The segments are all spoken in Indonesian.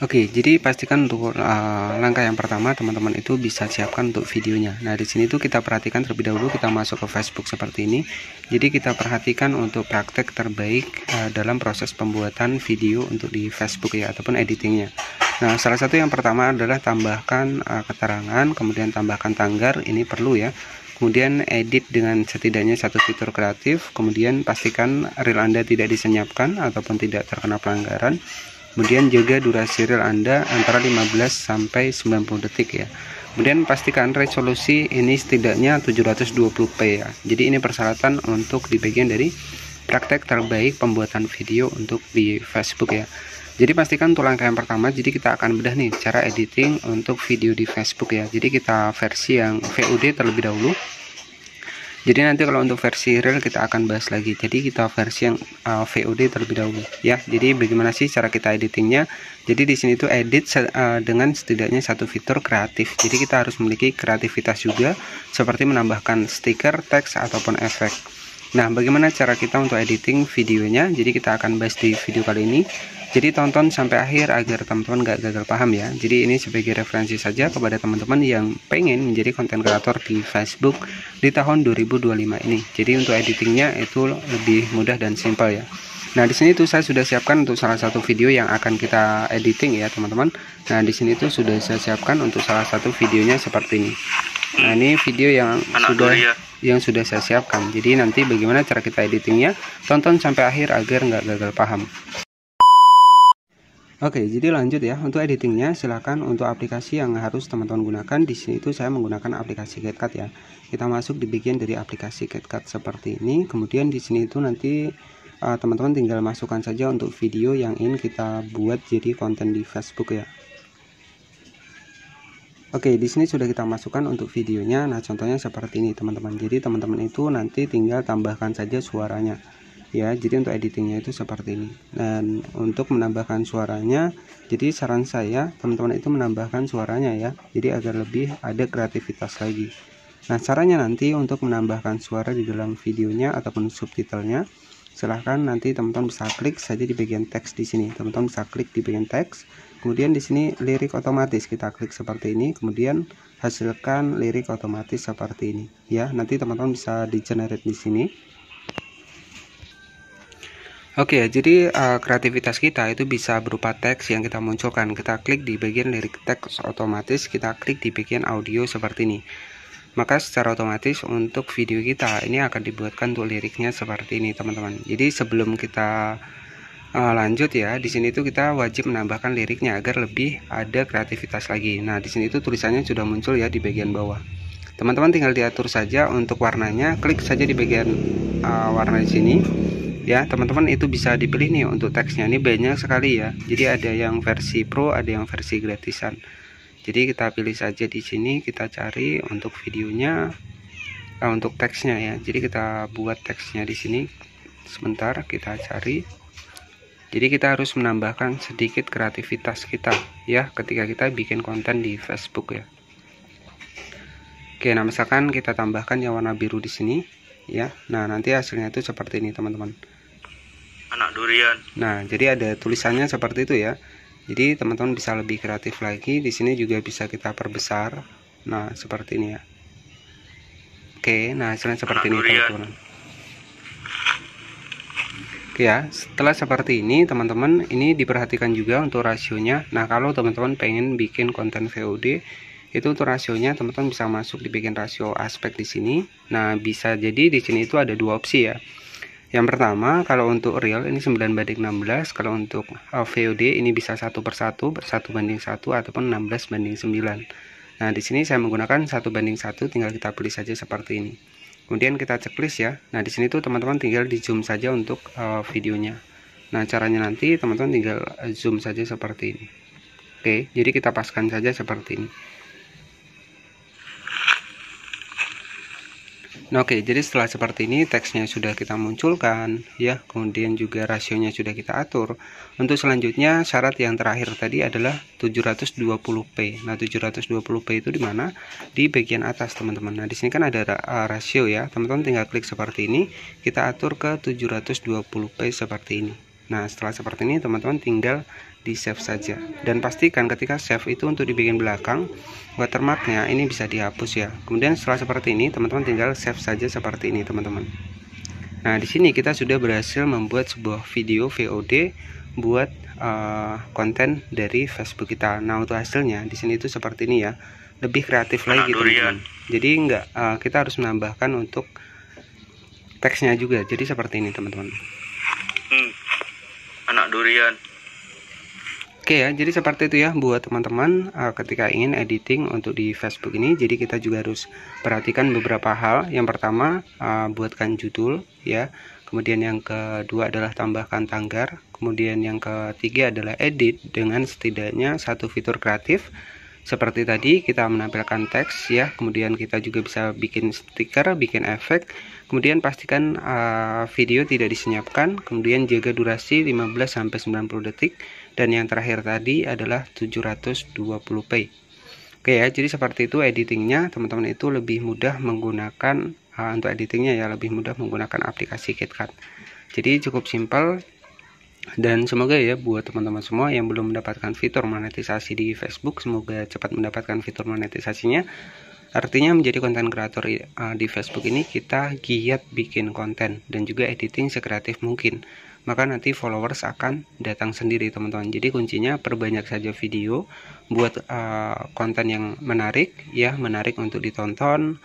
Oke, jadi pastikan untuk uh, langkah yang pertama teman-teman itu bisa siapkan untuk videonya. Nah, di sini tuh kita perhatikan terlebih dahulu kita masuk ke Facebook seperti ini. Jadi kita perhatikan untuk praktek terbaik uh, dalam proses pembuatan video untuk di Facebook ya ataupun editingnya. Nah, salah satu yang pertama adalah tambahkan uh, keterangan, kemudian tambahkan tanggar, ini perlu ya. Kemudian edit dengan setidaknya satu fitur kreatif, kemudian pastikan reel Anda tidak disenyapkan ataupun tidak terkena pelanggaran kemudian juga durasi reel Anda antara 15 sampai 90 detik ya kemudian pastikan resolusi ini setidaknya 720p ya jadi ini persyaratan untuk di bagian dari praktek terbaik pembuatan video untuk di Facebook ya jadi pastikan untuk langkah yang pertama jadi kita akan bedah nih cara editing untuk video di Facebook ya jadi kita versi yang VOD terlebih dahulu jadi nanti kalau untuk versi real kita akan bahas lagi jadi kita versi yang uh, VOD terlebih dahulu ya jadi bagaimana sih cara kita editingnya jadi di sini itu edit uh, dengan setidaknya satu fitur kreatif jadi kita harus memiliki kreativitas juga seperti menambahkan stiker teks ataupun efek nah bagaimana cara kita untuk editing videonya jadi kita akan bahas di video kali ini jadi tonton sampai akhir agar teman-teman gak gagal paham ya. Jadi ini sebagai referensi saja kepada teman-teman yang pengen menjadi konten kreator di Facebook di tahun 2025 ini. Jadi untuk editingnya itu lebih mudah dan simple ya. Nah, di sini tuh saya sudah siapkan untuk salah satu video yang akan kita editing ya, teman-teman. Nah, di sini tuh sudah saya siapkan untuk salah satu videonya seperti ini. Nah, ini video yang Anak sudah ya. yang sudah saya siapkan. Jadi nanti bagaimana cara kita editingnya? Tonton sampai akhir agar nggak gagal paham. Oke, jadi lanjut ya. Untuk editingnya, silahkan untuk aplikasi yang harus teman-teman gunakan. Di sini itu saya menggunakan aplikasi CapCut ya. Kita masuk di bagian dari aplikasi CapCut seperti ini. Kemudian di sini itu nanti eh, teman-teman uh, tinggal masukkan saja untuk video yang ingin kita buat jadi konten di Facebook ya. Oke, di sini sudah kita masukkan untuk videonya. Nah, contohnya seperti ini, teman-teman. Jadi, teman-teman itu nanti tinggal tambahkan saja suaranya ya jadi untuk editingnya itu seperti ini dan untuk menambahkan suaranya jadi saran saya teman-teman itu menambahkan suaranya ya jadi agar lebih ada kreativitas lagi nah caranya nanti untuk menambahkan suara di dalam videonya ataupun subtitlenya silahkan nanti teman-teman bisa klik saja di bagian teks di sini teman-teman bisa klik di bagian teks kemudian di sini lirik otomatis kita klik seperti ini kemudian hasilkan lirik otomatis seperti ini ya nanti teman-teman bisa di generate di sini Oke, okay, jadi uh, kreativitas kita itu bisa berupa teks yang kita munculkan. Kita klik di bagian lirik teks otomatis, kita klik di bagian audio seperti ini. Maka secara otomatis untuk video kita ini akan dibuatkan untuk liriknya seperti ini, teman-teman. Jadi sebelum kita uh, lanjut ya, di sini itu kita wajib menambahkan liriknya agar lebih ada kreativitas lagi. Nah, di sini itu tulisannya sudah muncul ya di bagian bawah. Teman-teman tinggal diatur saja untuk warnanya, klik saja di bagian uh, warna di sini ya teman-teman itu bisa dipilih nih untuk teksnya ini banyak sekali ya jadi ada yang versi pro ada yang versi gratisan jadi kita pilih saja di sini kita cari untuk videonya nah, untuk teksnya ya jadi kita buat teksnya di sini sebentar kita cari jadi kita harus menambahkan sedikit kreativitas kita ya ketika kita bikin konten di Facebook ya Oke nah misalkan kita tambahkan yang warna biru di sini ya nah nanti hasilnya itu seperti ini teman-teman anak durian nah jadi ada tulisannya seperti itu ya jadi teman-teman bisa lebih kreatif lagi di sini juga bisa kita perbesar nah seperti ini ya oke nah hasilnya seperti anak ini teman-teman oke ya setelah seperti ini teman-teman ini diperhatikan juga untuk rasionya nah kalau teman-teman pengen bikin konten VOD itu untuk rasionya teman-teman bisa masuk dibikin rasio aspek di sini nah bisa jadi di sini itu ada dua opsi ya yang pertama kalau untuk real ini 9 banding 16 kalau untuk eh, VOD ini bisa satu persatu satu banding satu ataupun 16 banding 9 nah di sini saya menggunakan satu banding satu tinggal kita pilih saja seperti ini kemudian kita checklist ya nah di sini tuh teman-teman tinggal di zoom saja untuk uh, videonya nah caranya nanti teman-teman tinggal eh, zoom saja seperti ini oke jadi kita paskan saja seperti ini oke, jadi setelah seperti ini teksnya sudah kita munculkan ya, kemudian juga rasionya sudah kita atur. Untuk selanjutnya syarat yang terakhir tadi adalah 720p. Nah, 720p itu di mana? Di bagian atas, teman-teman. Nah, di sini kan ada e, rasio ya. Teman-teman tinggal klik seperti ini, kita atur ke 720p seperti ini. Nah setelah seperti ini teman-teman tinggal di save saja dan pastikan ketika save itu untuk dibikin belakang watermarknya ini bisa dihapus ya kemudian setelah seperti ini teman-teman tinggal save saja seperti ini teman-teman Nah, di sini kita sudah berhasil membuat sebuah video VOD buat uh, konten dari Facebook kita. Nah, untuk hasilnya di sini itu seperti ini ya. Lebih kreatif lagi teman Teman. Jadi enggak uh, kita harus menambahkan untuk teksnya juga. Jadi seperti ini, teman-teman. Hmm anak durian Oke ya, jadi seperti itu ya buat teman-teman eh, ketika ingin editing untuk di Facebook ini. Jadi kita juga harus perhatikan beberapa hal. Yang pertama, eh, buatkan judul ya. Kemudian yang kedua adalah tambahkan tanggar. Kemudian yang ketiga adalah edit dengan setidaknya satu fitur kreatif seperti tadi kita menampilkan teks ya kemudian kita juga bisa bikin stiker bikin efek kemudian pastikan uh, video tidak disenyapkan kemudian jaga durasi 15 90 detik dan yang terakhir tadi adalah 720p Oke ya jadi seperti itu editingnya teman-teman itu lebih mudah menggunakan uh, untuk editingnya ya lebih mudah menggunakan aplikasi KitKat jadi cukup simpel dan semoga ya buat teman-teman semua yang belum mendapatkan fitur monetisasi di Facebook semoga cepat mendapatkan fitur monetisasinya artinya menjadi konten kreator di Facebook ini kita giat bikin konten dan juga editing sekreatif mungkin maka nanti followers akan datang sendiri teman-teman jadi kuncinya perbanyak saja video buat uh, konten yang menarik ya menarik untuk ditonton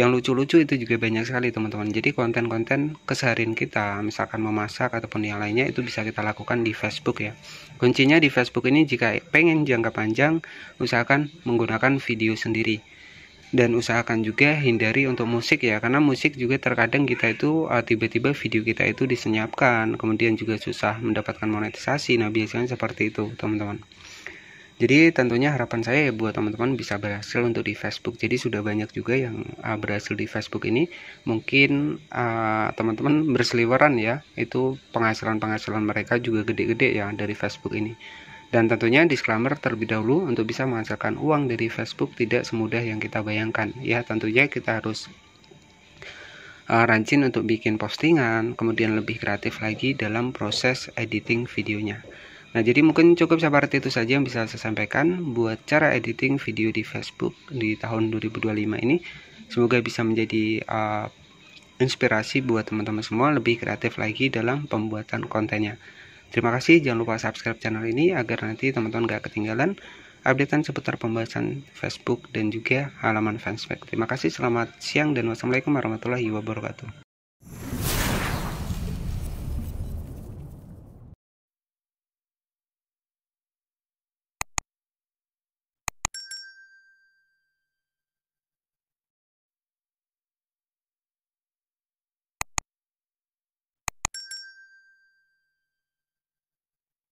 yang lucu-lucu itu juga banyak sekali teman-teman jadi konten-konten keseharian kita misalkan memasak ataupun yang lainnya itu bisa kita lakukan di Facebook ya kuncinya di Facebook ini jika pengen jangka panjang usahakan menggunakan video sendiri dan usahakan juga hindari untuk musik ya karena musik juga terkadang kita itu eh, tiba-tiba video kita itu disenyapkan kemudian juga susah mendapatkan monetisasi nah biasanya seperti itu teman-teman jadi tentunya harapan saya ya buat teman-teman bisa berhasil untuk di Facebook. Jadi sudah banyak juga yang uh, berhasil di Facebook ini. Mungkin teman ah, teman-teman berseliweran ya. Itu penghasilan-penghasilan mereka juga gede-gede ya dari Facebook ini. Dan tentunya disclaimer terlebih dahulu untuk bisa menghasilkan uang dari Facebook tidak semudah yang kita bayangkan. Ya tentunya kita harus uh, ah, rancin untuk bikin postingan, kemudian lebih kreatif lagi dalam proses editing videonya. Nah, jadi mungkin cukup seperti itu saja yang bisa saya sampaikan buat cara editing video di Facebook di tahun 2025 ini. Semoga bisa menjadi uh, inspirasi buat teman-teman semua lebih kreatif lagi dalam pembuatan kontennya. Terima kasih, jangan lupa subscribe channel ini agar nanti teman-teman gak ketinggalan updatean seputar pembahasan Facebook dan juga halaman fanspage. Terima kasih, selamat siang dan wassalamualaikum warahmatullahi wabarakatuh.